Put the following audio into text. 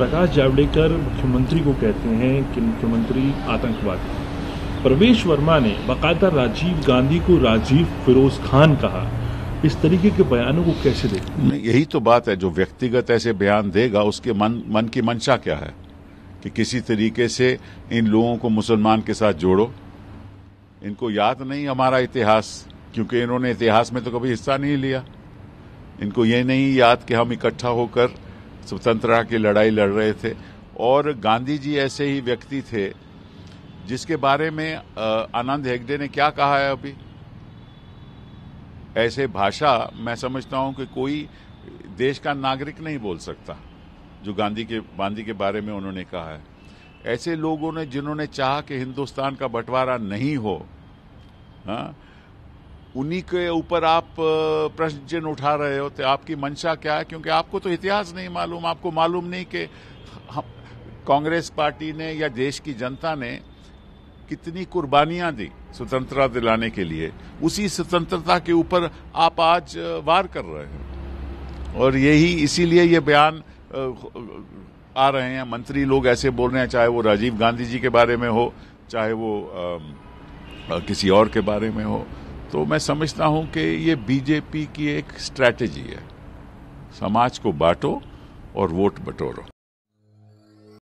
प्रकाश जावड़ेकर मुख्यमंत्री को कहते हैं कि मुख्यमंत्री आतंकवादी प्रवेश वर्मा ने बाकायदा राजीव गांधी को राजीव फिरोज खान कहा इस तरीके के बयानों को कैसे देखते यही तो बात है जो व्यक्तिगत ऐसे बयान देगा उसके मन मन की मंशा क्या है कि किसी तरीके से इन लोगों को मुसलमान के साथ जोड़ो इनको याद नहीं हमारा इतिहास क्योंकि इन्होंने इतिहास में तो कभी हिस्सा नहीं लिया इनको ये नहीं याद कि हम इकट्ठा होकर स्वतंत्रता की लड़ाई लड़ रहे थे और गांधी जी ऐसे ही व्यक्ति थे जिसके बारे में आनंद हेगडे ने क्या कहा है अभी ऐसे भाषा मैं समझता हूं कि कोई देश का नागरिक नहीं बोल सकता जो गांधी के गांधी के बारे में उन्होंने कहा है ऐसे लोगों ने जिन्होंने चाहा कि हिंदुस्तान का बंटवारा नहीं हो हा? उन्हीं के ऊपर आप प्रश्न उठा रहे हो तो आपकी मंशा क्या है क्योंकि आपको तो इतिहास नहीं मालूम आपको मालूम नहीं कि कांग्रेस पार्टी ने या देश की जनता ने कितनी कुर्बानियां दी स्वतंत्रता दिलाने के लिए उसी स्वतंत्रता के ऊपर आप आज वार कर रहे हैं और यही इसीलिए ये बयान आ रहे हैं मंत्री लोग ऐसे बोल रहे हैं चाहे वो राजीव गांधी जी के बारे में हो चाहे वो आ, किसी और के बारे में हो तो मैं समझता हूं कि ये बीजेपी की एक स्ट्रैटेजी है समाज को बांटो और वोट बटोरो